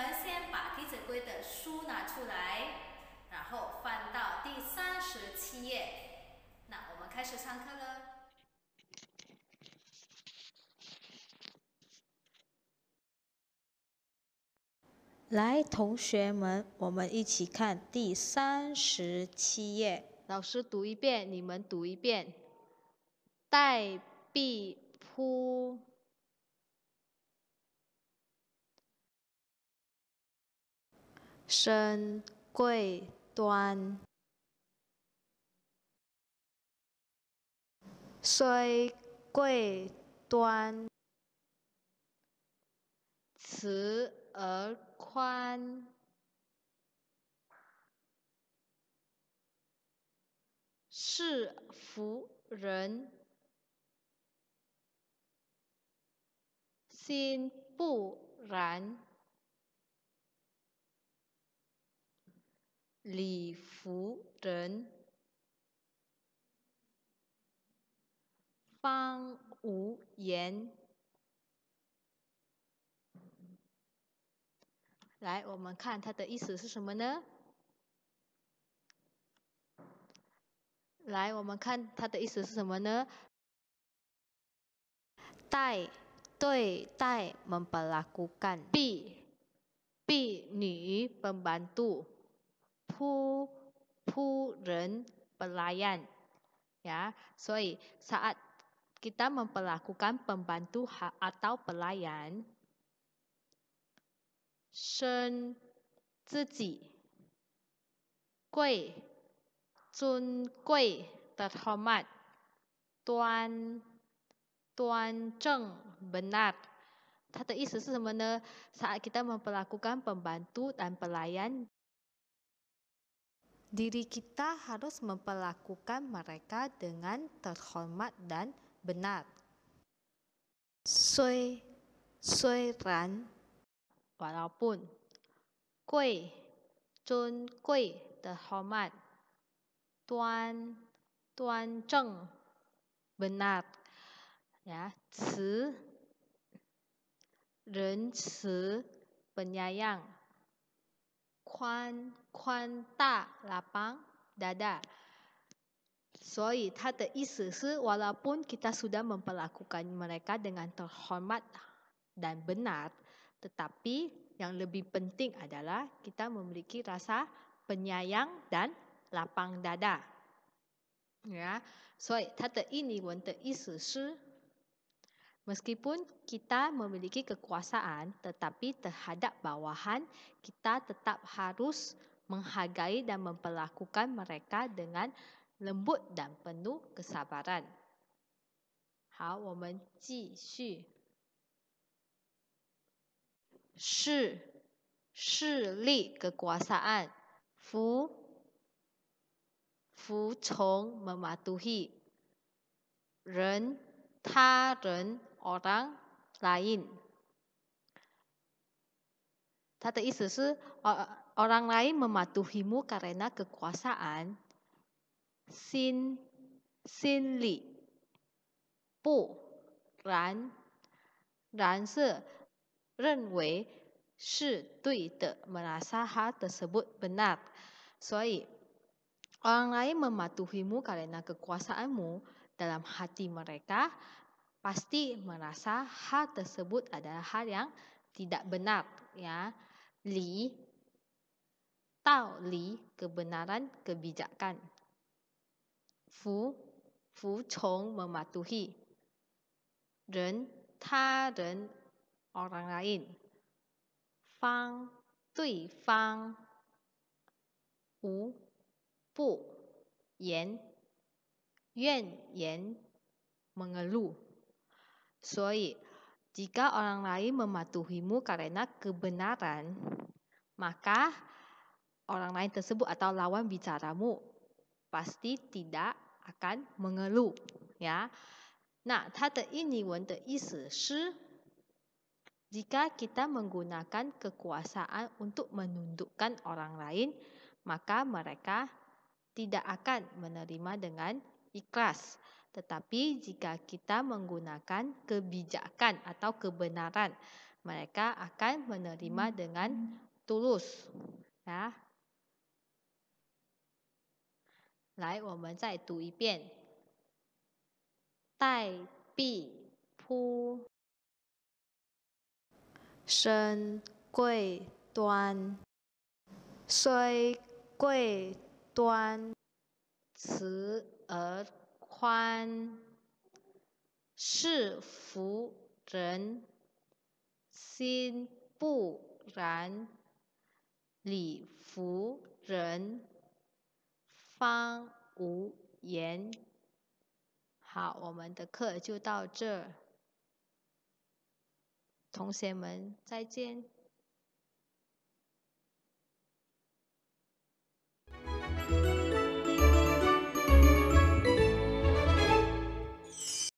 我们先把《弟子规》的书拿出来，然后翻到第三十七页。那我们开始上课了。来，同学们，我们一起看第三十七页。老师读一遍，你们读一遍。戴，必铺。身贵端，虽贵端，慈而宽。是福人，心不然。李福人方无言。来，我们看它的意思是什么呢？来，我们看它的意思是什么呢？戴对待 m e m p e r l a k u k a n b b e m b a n t u 仆仆人 pelayan ya so saat kita memperlakukan pembantu ha, atau pelayan shen zizi gui zun gui terhormat tuan tuan zheng benar Tata isu sebenarnya saat kita memperlakukan pembantu dan pelayan Diri kita harus memperlakukan mereka dengan terhormat dan benar. Sui, sui ran, walaupun. Kui, cun kui, terhormat. Tuan, tuan ceng, benar. Ya, ci, ren ci, penyayang. 宽宽大 lapang dada. walaupun kita sudah memperlakukan mereka dengan terhormat dan benar, tetapi yang lebih penting adalah kita memiliki rasa penyayang dan lapang dada. Ya, 所以它的印尼文的意思是 Meskipun kita memiliki kekuasaan, tetapi terhadap bawahan kita tetap harus menghargai dan memperlakukan mereka dengan lembut dan penuh kesabaran. 好，我们继续。势势力 orang lain, Orang lain mematuhimu karena kekuasaan, sin, sin li, bu, ran, ran merasa hal tersebut benar, orang lain mematuhimu karena kekuasaanmu dalam hati mereka pasti merasa hal tersebut adalah hal yang tidak benar ya li tao li kebenaran kebijakan fu fu chong mematuhi ren ta ren orang lain fang tui fang wu bu yan yan yan mengeluh 所以, jika orang lain mematuhimu karena kebenaran, maka orang lain tersebut atau lawan bicaramu pasti tidak akan mengeluh, ya. Nah, tata ini wanda isi jika kita menggunakan kekuasaan untuk menundukkan orang lain, maka mereka tidak akan menerima dengan ikhlas. Tetapi jika kita menggunakan kebijakan atau kebenaran, mereka akan menerima hmm. dengan tulus. Ya. 宽是福人心，不然理服人方无言。好，我们的课就到这，同学们再见。